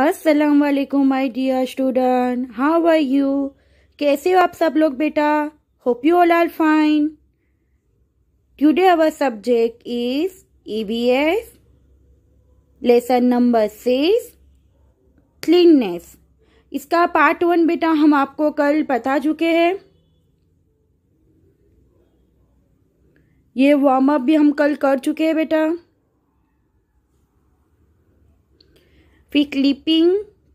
अस्सलाम वालेकुम my dear student how are you कैसे हो आप सब लोग बेटा hope you all are fine today our subject is EVS lesson number six cleanness इसका पार्ट वन बेटा हम आपको कल बता चुके हैं ये वार्म अप भी हम कल कर चुके हैं बेटा फिर clipping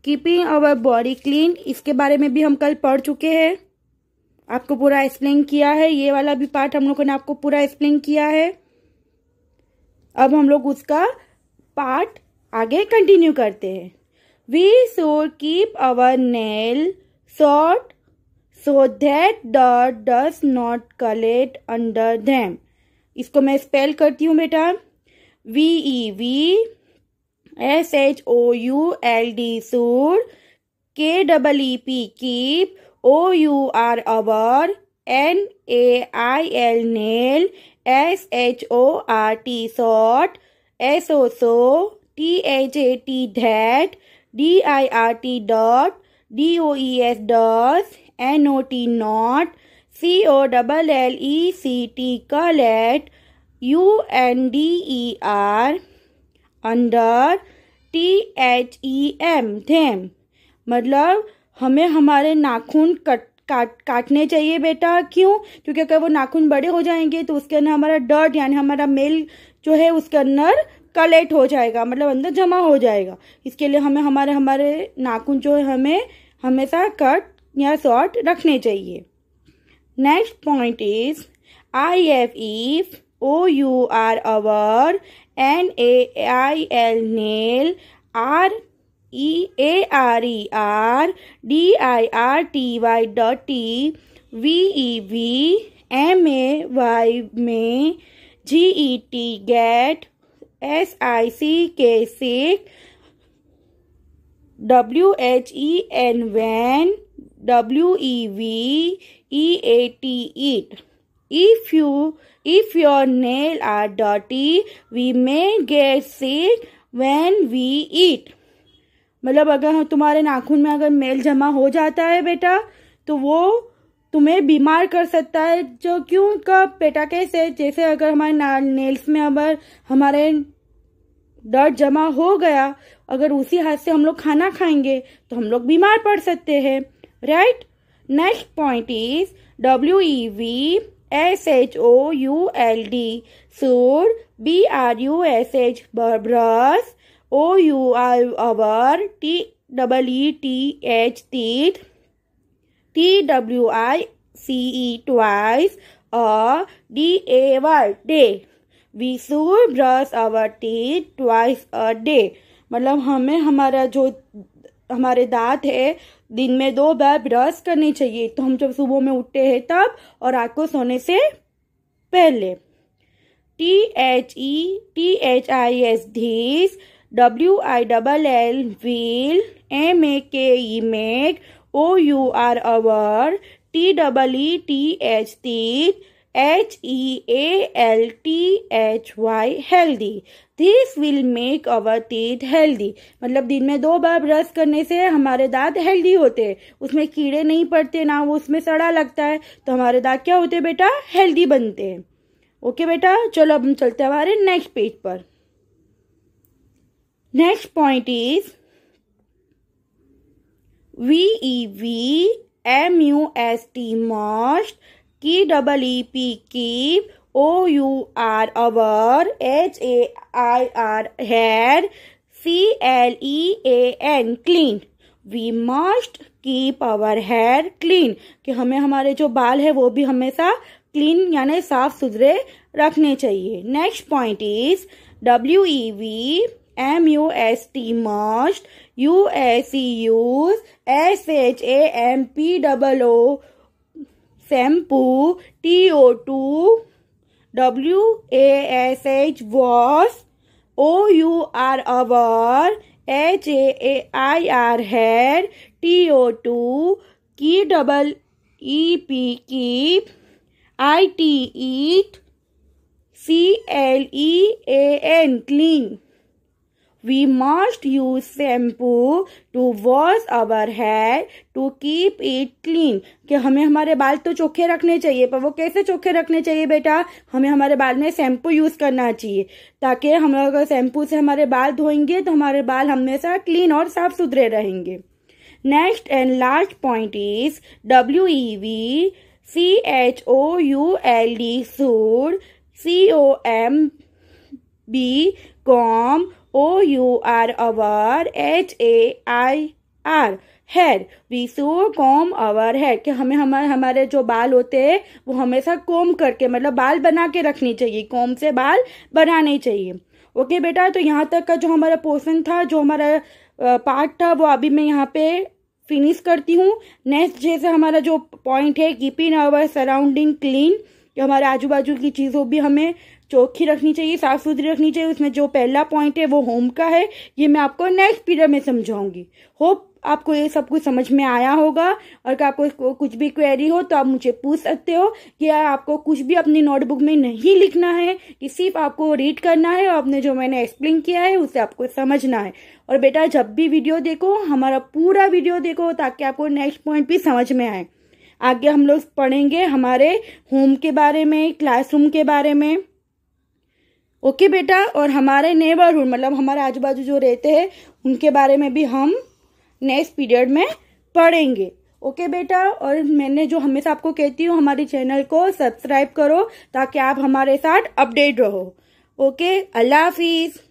keeping our body clean इसके बारे में भी हम कल पढ़ चुके हैं आपको पूरा एक्सप्लेन किया है ये वाला भी पार्ट हम लोगों ने आपको पूरा एक्सप्लेन किया है अब हम लोग उसका पार्ट आगे कंटिन्यू करते हैं we so keep our nail short so that डॉट does not collect under them इसको मैं स्पेल करती हूँ बेटा V E we S H O U L D should K double E P keep O U R our N A I L nail S H O R T short S O so T H A T that D I R T डॉट D O E S does N O T not C O double L E C T collect U N D E R under T H E M them मतलब हमें हमारे नाखून cut काट काटने चाहिए बेटा क्यों क्योंकि अगर वो नाखून बड़े हो जाएंगे तो उसके अंदर हमारा डर्ट यानी हमारा मेल जो है उसके अंदर कलेक्ट हो जाएगा मतलब अंदर जमा हो जाएगा इसके लिए हमें हमारे हमारे नाखून जो है हमें हमेशा कट या शॉर्ट रखने चाहिए next point is I F if O U R our N A I L nail R E A R E R D I R T Y डॉट T V E we M A Y may G E T get S I C K sick W H E N when W E we E A T eat If you if your nail are dirty, we may get sick when we eat. मतलब अगर तुम्हारे नाखून में अगर mail जमा हो जाता है बेटा तो वो तुम्हें बीमार कर सकता है जो क्यों कब बेटा कैसे जैसे अगर हमारे नेल्स में अगर हमारे डर जमा हो गया अगर उसी हाथ से हम लोग खाना खाएंगे तो हम लोग बीमार पड़ सकते हैं right next point is W E we S H O U L D should B R U S H brush O U R our T double E T H teeth T W I C E twice A D A Y day we should brush our teeth twice a day मतलब हमें हमारा जो हमारे दांत है दिन में दो बार ब्रश करनी चाहिए तो हम जब सुबह में उठते हैं तब और रात को सोने से पहले T H E T H I S this W I double L will M A K E make O U R our T double E T H teeth H E A L T H Y healthy this will make our teeth healthy मतलब दिन में दो बार brush करने से हमारे दांत healthy होते हैं उसमें कीड़े नहीं पड़ते ना वो उसमें सड़ा लगता है तो हमारे दांत क्या होते बेटा हेल्दी बनते हैं ओके बेटा चलो अब हम चलते हैं हमारे नेक्स्ट पेज पर नेक्स्ट पॉइंट इज वी E we M U S T must K double E P keep O U R our H A I R hair C L E A N we must keep our hair clean कि हमें हमारे जो बाल है वो भी हमेशा clean यानी साफ सुथरे रखने चाहिए next point is W E we M U S T must U S E use S H A M P double O shampoo T O to W A S H was O U R our H A A I R head T O 2 K double E P keep I T eat C L E A N clean we must use shampoo to wash our hair to keep it clean कि हमें हमारे बाल तो चोखे रखने चाहिए पर वो कैसे चोखे रखने चाहिए बेटा हमें हमारे बाल में शैम्पू यूज करना चाहिए ताकि हम लोग अगर शैम्पू से हमारे बाल धोएंगे तो हमारे बाल हमेशा क्लीन और साफ सुथरे रहेंगे next and last point is W E we C H O U L D should C O M B comb O U R our H A I R hair we should comb our head कि हमें हमारे हमारे जो बाल होते हैं वो हमेशा कोम करके मतलब बाल बना के रखनी चाहिए कॉम से बाल बनाने चाहिए ओके okay, बेटा तो यहाँ तक का जो हमारा पोर्सन था जो हमारा पार्ट था वो अभी मैं यहाँ पे फिनिश करती हूँ नेक्स्ट जैसे हमारा जो पॉइंट है कीपिंग आवर सराउंडिंग क्लीन कि हमारे आजू बाजू की चीज़ों भी हमें चौखी रखनी चाहिए साफ़ सुथरी रखनी चाहिए उसमें जो पहला पॉइंट है वो होम का है ये मैं आपको नेक्स्ट पीरियड में समझाऊंगी होप आपको ये सब कुछ समझ में आया होगा और क्या आपको कुछ भी क्वेरी हो तो आप मुझे पूछ सकते हो कि आपको कुछ भी अपनी नोटबुक में नहीं लिखना है कि सिर्फ आपको रीड करना है और आपने जो मैंने एक्सप्लेन किया है उसे आपको समझना है और बेटा जब भी वीडियो देखो हमारा पूरा वीडियो देखो ताकि आपको नेक्स्ट पॉइंट भी समझ में आए आगे हम लोग पढ़ेंगे हमारे होम के बारे में क्लासरूम के बारे में ओके बेटा और हमारे नेबरहुड मतलब हमारे आजू बाजू जो रहते हैं उनके बारे में भी हम नेक्स्ट पीरियड में पढ़ेंगे ओके okay, बेटा और मैंने जो हमेशा आपको कहती हूँ हमारे चैनल को सब्सक्राइब करो ताकि आप हमारे साथ अपडेट रहो ओके अल्लाह हाफिज़